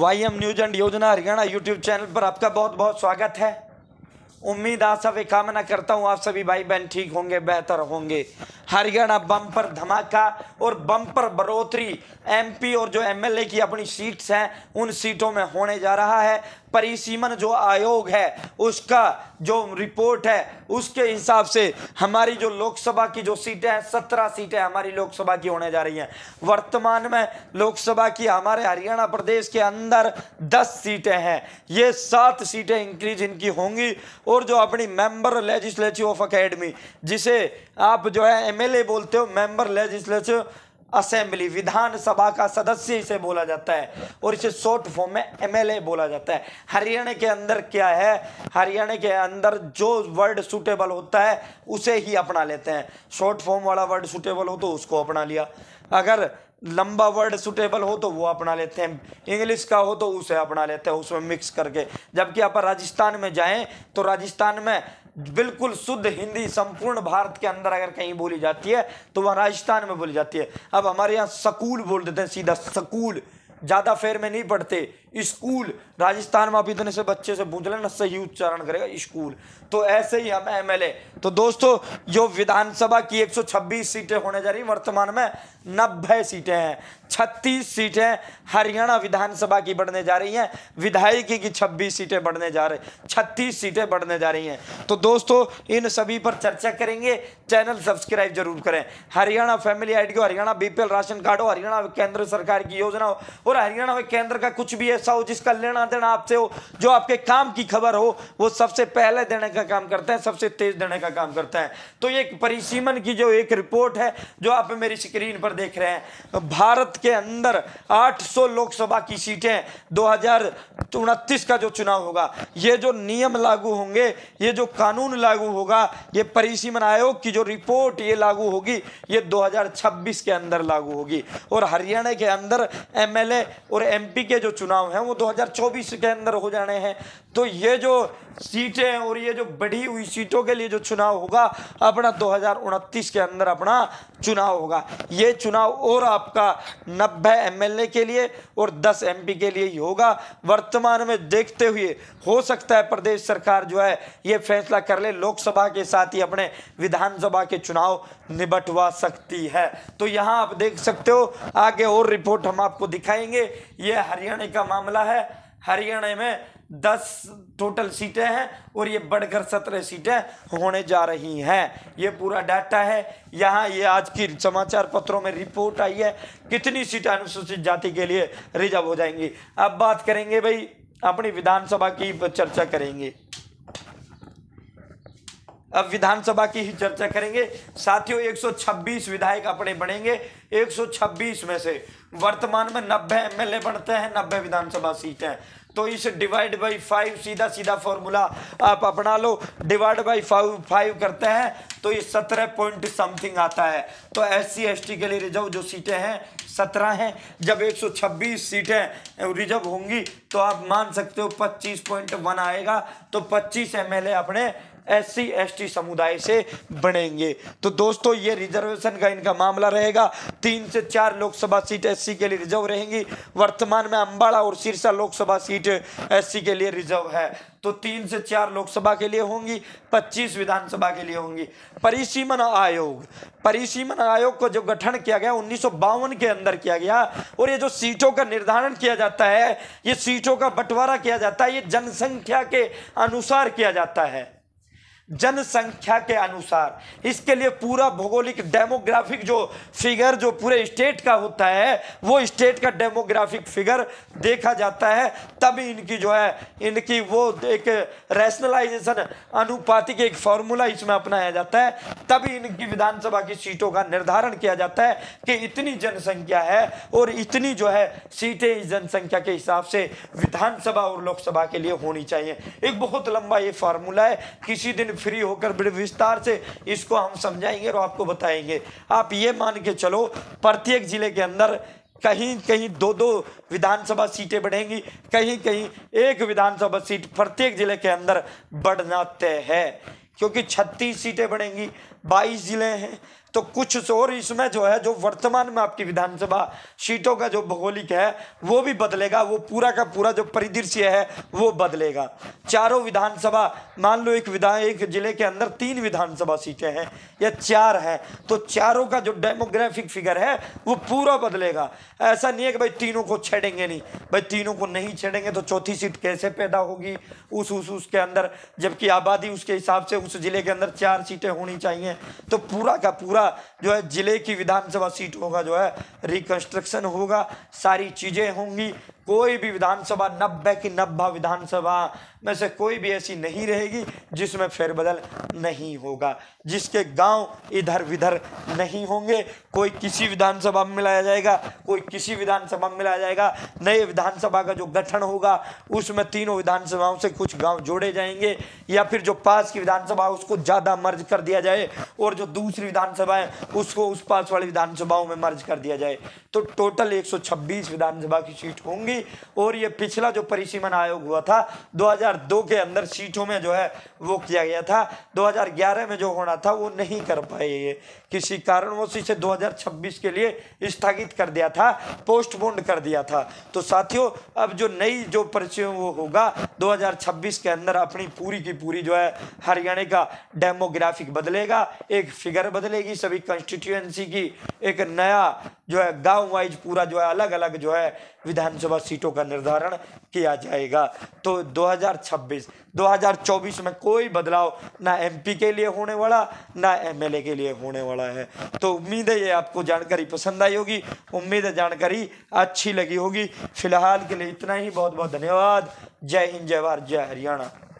Y M news and योजना Haryana YouTube channel पर आपका बहुत बहुत स्वागत है उम्मीद आशा वे कामना करता हूँ आप सभी भाई बहन ठीक होंगे बेहतर होंगे हरियाणा बम पर धमाका और बम पर बढ़ोतरी एमपी और जो एमएलए की अपनी सीट्स हैं उन सीटों में होने जा रहा है परिसीमन जो आयोग है उसका जो रिपोर्ट है उसके हिसाब से हमारी जो लोकसभा की जो सीटें हैं सत्रह सीटें हमारी लोकसभा की होने जा रही हैं वर्तमान में लोकसभा की हमारे हरियाणा प्रदेश के अंदर दस सीटें हैं ये सात सीटें इंक्रीज इनकी होंगी और जो अपनी मेंबर लेजिस्लेटिव ऑफ अकेडमी जिसे आप जो है एमएलए बोलते हो मेंबर लेजिस्लेटिव असेंबली विधानसभा का सदस्य इसे बोला जाता है और इसे शॉर्ट फॉर्म में एमएलए बोला जाता है हरियाणा के अंदर क्या है हरियाणा के अंदर जो वर्ड सूटेबल होता है उसे ही अपना लेते हैं शॉर्ट फॉर्म वाला वर्ड सुटेबल हो तो उसको अपना लिया अगर लंबा वर्ड सुटेबल हो तो वो अपना लेते हैं इंग्लिश का हो तो उसे अपना लेते हैं उसमें मिक्स करके जबकि आप राजस्थान में जाएं तो राजस्थान में बिल्कुल शुद्ध हिंदी संपूर्ण भारत के अंदर अगर कहीं बोली जाती है तो वह राजस्थान में बोली जाती है अब हमारे यहाँ सकूल बोल देते हैं सीधा सकूल ज़्यादा फेर में नहीं पढ़ते स्कूल राजस्थान में अभी इतने से बच्चे से पूछ लेना सही उच्चारण करेगा स्कूल तो ऐसे ही हम एमएलए तो दोस्तों जो विधानसभा की 126 सीटें होने जा रही वर्तमान में 90 सीटें हैं 36 सीटें हरियाणा विधानसभा की बढ़ने जा रही हैं विधायकी की 26 सीटें बढ़ने जा रही 36 सीटें बढ़ने जा रही हैं तो दोस्तों इन सभी पर चर्चा करेंगे चैनल सब्सक्राइब जरूर करें Haryana family ID Haryana BPL ration card हो हरियाणा केंद्र सरकार की योजना हो और हरियाणा में केंद्र का कुछ भी है जैसा हो जिसका लेना देना आपसे हो जो आपके काम की खबर हो वो सबसे पहले देने का काम करता है सबसे तेज देने का काम करता है तो ये परिसीमन की जो एक रिपोर्ट है जो आप मेरी स्क्रीन पर देख रहे हैं भारत के अंदर 800 लोकसभा की सीटें 2000 उनतीस का जो चुनाव होगा ये जो नियम लागू होंगे ये जो कानून लागू होगा ये परिसीमन आयोग की जो रिपोर्ट ये लागू होगी ये 2026 के अंदर लागू होगी और हरियाणा के अंदर एमएलए और एमपी के जो चुनाव हैं वो 2024 के अंदर हो जाने हैं तो ये जो सीटें और ये जो बढ़ी हुई सीटों के लिए जो चुनाव होगा अपना दो के अंदर अपना चुनाव होगा ये चुनाव और आपका नब्बे एमएलए के लिए और 10 एमपी के लिए ही होगा वर्तमान ज़माने में देखते हुए हो सकता है प्रदेश सरकार जो है ये फैसला कर ले लोकसभा के साथ ही अपने विधानसभा के चुनाव निबटवा सकती है तो यहाँ आप देख सकते हो आगे और रिपोर्ट हम आपको दिखाएंगे ये हरियाणा का मामला है हरियाणा में दस टोटल सीटें हैं और ये बढ़कर सत्रह सीटें होने जा रही हैं ये पूरा डाटा है यहाँ ये आज की समाचार पत्रों में रिपोर्ट आई है कितनी सीटें अनुसूचित जाति के लिए रिजर्व हो जाएंगी अब बात करेंगे भाई अपनी विधानसभा की चर्चा करेंगे अब विधानसभा की ही चर्चा करेंगे साथियों 126 विधायक अपने बनेंगे 126 में से वर्तमान में 90 एमएलए बनते हैं 90 विधानसभा सीटें तो इस डिवाइड बाई फाइव सीधा सीधा फॉर्मूला आप अपना लो डिवाइड बाई फाइव फाइव करते हैं तो ये सत्रह पॉइंट समथिंग आता है तो एस सी के लिए रिजर्व जो सीटें हैं सत्रह हैं जब 126 सीटें रिजर्व होंगी तो आप मान सकते हो 25.1 आएगा तो 25 एमएलए अपने एस सी समुदाय से बनेंगे तो दोस्तों ये रिजर्वेशन का इनका मामला रहेगा तीन से चार लोकसभा सीट एस के लिए रिजर्व रहेंगी वर्तमान में अम्बाड़ा और सिरसा लोकसभा सीट एस के लिए रिजर्व है तो तीन से चार लोकसभा के लिए होंगी पच्चीस विधानसभा के लिए होंगी परिसीमन आयोग परिसीमन आयोग को जो गठन किया गया उन्नीस के अंदर किया गया और ये जो सीटों का निर्धारण किया जाता है ये सीटों का बंटवारा किया जाता है ये जनसंख्या के अनुसार किया जाता है जनसंख्या के अनुसार इसके लिए पूरा भौगोलिक डेमोग्राफिक जो फिगर जो पूरे स्टेट का होता है वो स्टेट का डेमोग्राफिक फिगर देखा जाता है तभी इनकी जो है इनकी वो एक रैशनलाइजेशन अनुपातिक एक फॉर्मूला इसमें अपनाया जाता है तभी इनकी विधानसभा की सीटों का निर्धारण किया जाता है कि इतनी जनसंख्या है और इतनी जो है सीटें इस जनसंख्या के हिसाब से विधानसभा और लोकसभा के लिए होनी चाहिए एक बहुत लंबा ये फार्मूला है किसी दिन फ्री होकर बड़े विस्तार से इसको हम समझाएंगे और आपको बताएंगे आप ये मान के चलो प्रत्येक ज़िले के अंदर कहीं कहीं दो दो विधानसभा सीटें बढ़ेंगी कहीं कहीं एक विधानसभा सीट प्रत्येक ज़िले के अंदर बढ़ना तय है क्योंकि 36 सीटें बढ़ेंगी 22 ज़िले हैं तो कुछ और इसमें जो है जो वर्तमान में आपकी विधानसभा सीटों का जो भौगोलिक है वो भी बदलेगा वो पूरा का पूरा जो परिदृश्य है वो बदलेगा चारों विधानसभा मान लो एक विधान एक जिले के अंदर तीन विधानसभा सीटें हैं या चार हैं तो चारों का जो डेमोग्राफिक फिगर है वो पूरा बदलेगा ऐसा नहीं है कि भाई तीनों को छेड़ेंगे नहीं भाई तीनों को नहीं छेड़ेंगे तो चौथी सीट कैसे पैदा होगी उस उस उसके अंदर जबकि आबादी उसके हिसाब से उस जिले के अंदर चार सीटें होनी चाहिए तो पूरा का पूरा उसका जो है जिले की विधानसभा सीटों का जो है रिकंस्ट्रक्शन होगा सारी चीज़ें होंगी कोई भी विधानसभा नब्बे की नब्बा विधानसभा में से कोई भी ऐसी नहीं रहेगी जिसमें फेरबदल नहीं होगा जिसके गांव इधर विधर नहीं होंगे कोई किसी विधानसभा में मिलाया जाएगा कोई किसी विधानसभा में मिलाया जाएगा नए विधानसभा का जो गठन होगा उसमें तीनों विधानसभाओं से कुछ गांव जोड़े जाएंगे या फिर जो पास की विधानसभा उसको ज़्यादा मर्ज कर दिया जाए और जो दूसरी विधानसभा है उसको उस पास वाली विधानसभाओं में मर्ज कर दिया जाए तो टोटल एक विधानसभा की सीट होंगी होगी और ये पिछला जो परिसीमन आयोग हुआ था 2002 के अंदर सीटों में जो है वो किया गया था 2011 में जो होना था वो नहीं कर पाए ये किसी कारणवश इसे 2026 के लिए स्थगित कर दिया था पोस्टपोन्ड कर दिया था तो साथियों अब जो नई जो परिचय वो होगा 2026 के अंदर अपनी पूरी की पूरी जो है हरियाणा का डेमोग्राफिक बदलेगा एक फिगर बदलेगी सभी कंस्टिट्यूएंसी की एक नया जो है गांव वाइज पूरा जो है अलग अलग जो है विधानसभा सीटों का निर्धारण किया जाएगा तो 2026 2024 में कोई बदलाव ना एमपी के लिए होने वाला ना एमएलए के लिए होने वाला है तो उम्मीद है ये आपको जानकारी पसंद आई होगी उम्मीद है जानकारी अच्छी लगी होगी फिलहाल के लिए इतना ही बहुत बहुत धन्यवाद जय हिंद जय भारत जय हरियाणा